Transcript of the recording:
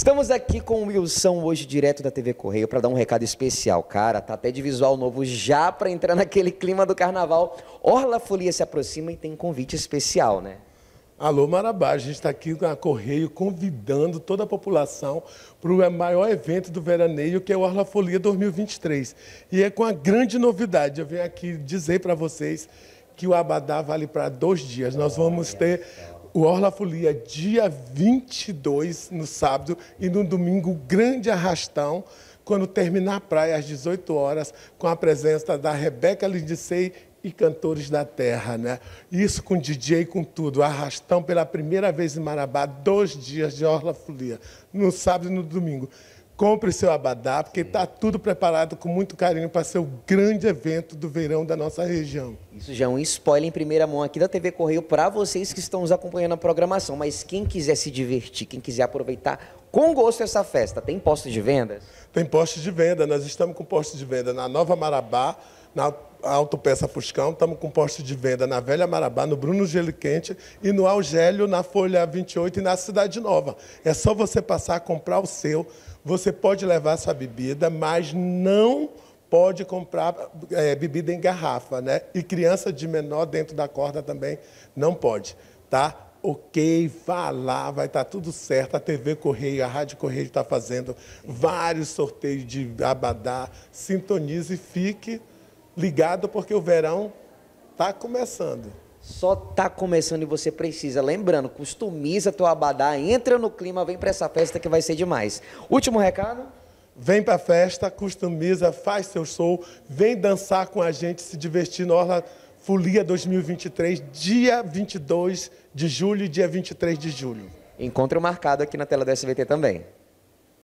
Estamos aqui com o Wilson hoje, direto da TV Correio, para dar um recado especial. Cara, tá até de visual novo já para entrar naquele clima do carnaval. Orla Folia se aproxima e tem um convite especial, né? Alô, Marabá, a gente está aqui na Correio convidando toda a população para o maior evento do veraneio, que é o Orla Folia 2023. E é com a grande novidade, eu venho aqui dizer para vocês que o Abadá vale para dois dias. Nós vamos ter o Orla Folia, é dia 22, no sábado, e no domingo, grande arrastão, quando terminar a praia, às 18 horas, com a presença da Rebeca Lindicei e cantores da terra, né? Isso com DJ, com tudo. Arrastão pela primeira vez em Marabá, dois dias de Orla Folia, no sábado e no domingo. Compre seu abadá, porque está tudo preparado com muito carinho para ser o grande evento do verão da nossa região. Isso já é um spoiler em primeira mão aqui da TV Correio para vocês que estão nos acompanhando a programação. Mas quem quiser se divertir, quem quiser aproveitar com gosto essa festa, tem postos de vendas? Tem postos de venda. Nós estamos com postos de venda na Nova Marabá, na Autopeça Fuscão, estamos com posto de venda na Velha Marabá, no Bruno Gelo Quente e no Algélio, na Folha 28 e na Cidade Nova. É só você passar a comprar o seu. Você pode levar sua bebida, mas não pode comprar é, bebida em garrafa, né? E criança de menor dentro da corda também não pode, tá? ok, vá lá, vai estar tá tudo certo. A TV Correio, a Rádio Correio está fazendo vários sorteios de abadá. Sintonize, e fique ligado porque o verão está começando. Só está começando e você precisa. Lembrando, customiza teu abadá, entra no clima, vem para essa festa que vai ser demais. Último recado. Vem para a festa, customiza, faz seu show, vem dançar com a gente, se divertir na Orla Folia 2023, dia 22 de julho e dia 23 de julho. Encontro marcado aqui na tela da SBT também.